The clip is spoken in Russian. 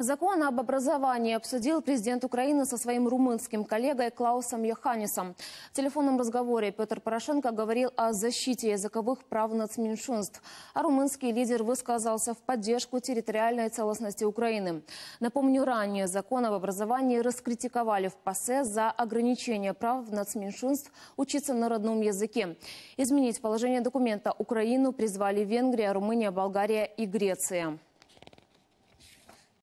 Закон об образовании обсудил президент Украины со своим румынским коллегой Клаусом Йоханнисом. В телефонном разговоре Петр Порошенко говорил о защите языковых прав нацменьшинств, а румынский лидер высказался в поддержку территориальной целостности Украины. Напомню, ранее закон об образовании раскритиковали в ПАСЕ за ограничение прав нацменьшинств учиться на родном языке. Изменить положение документа Украину призвали Венгрия, Румыния, Болгария и Греция.